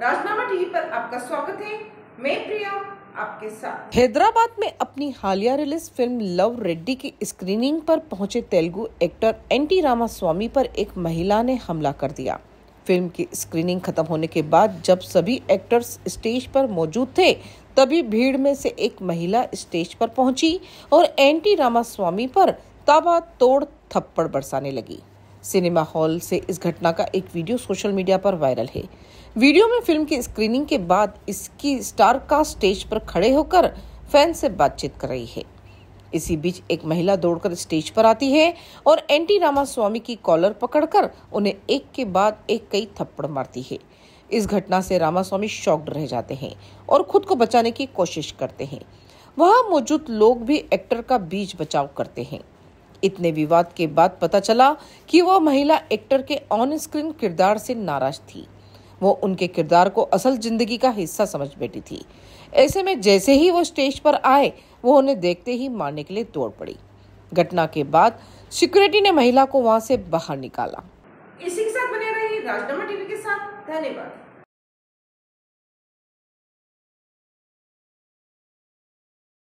राजनामा TV पर आपका स्वागत है मैं प्रिया आपके साथ हैदराबाद में अपनी हालिया रिलीज फिल्म लव रेड्डी की स्क्रीनिंग पर पहुंचे तेलुगु एक्टर एनटी रामास्वामी पर एक महिला ने हमला कर दिया फिल्म की स्क्रीनिंग खत्म होने के बाद जब सभी एक्टर्स स्टेज पर मौजूद थे तभी भीड़ में से एक महिला स्टेज पर पहुंची और एनटी रामास्वामी पर ताबा तोड़ थप्पड़ बरसाने लगी सिनेमा हॉल से इस घटना का एक वीडियो सोशल मीडिया पर वायरल है वीडियो में फिल्म की स्क्रीनिंग के बाद इसकी स्टार का स्टेज पर खड़े होकर फैन से बातचीत कर रही है इसी बीच एक महिला दौड़कर स्टेज पर आती है और एंटी रामा स्वामी की कॉलर पकड़कर उन्हें एक के बाद एक कई थप्पड़ मारती है इस घटना से रामा स्वामी शॉक्ड रह जाते हैं और खुद को बचाने की कोशिश करते हैं वहाँ मौजूद लोग भी एक्टर का बीच बचाव करते हैं इतने विवाद के बाद पता चला कि वह महिला एक्टर के ऑन स्क्रीन किरदार से नाराज थी वो उनके किरदार को असल जिंदगी का हिस्सा समझ बैठी थी ऐसे में जैसे ही वो स्टेज पर आए वो उन्हें देखते ही मारने के लिए तोड़ पड़ी घटना के बाद सिक्योरिटी ने महिला को वहां से बाहर निकाला इसी के साथ बने रहिए राजनामा टीवी के साथ धन्यवाद